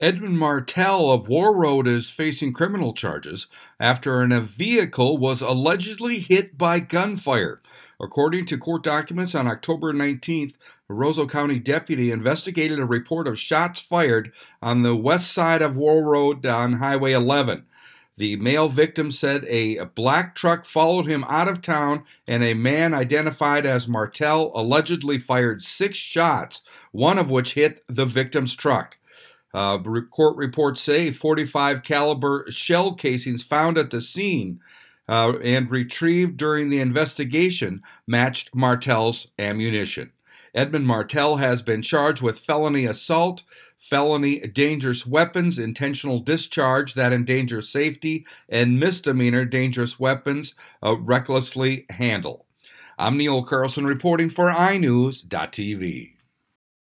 Edmund Martell of War Road is facing criminal charges after a vehicle was allegedly hit by gunfire. According to court documents, on October 19th, a Roseau County deputy investigated a report of shots fired on the west side of War Road on Highway 11. The male victim said a black truck followed him out of town, and a man identified as Martell allegedly fired six shots, one of which hit the victim's truck. Uh, court reports say 45 caliber shell casings found at the scene uh, and retrieved during the investigation matched Martell's ammunition. Edmund Martell has been charged with felony assault, felony dangerous weapons, intentional discharge that endangers safety, and misdemeanor dangerous weapons uh, recklessly handle. I'm Neil Carlson reporting for iNews.tv.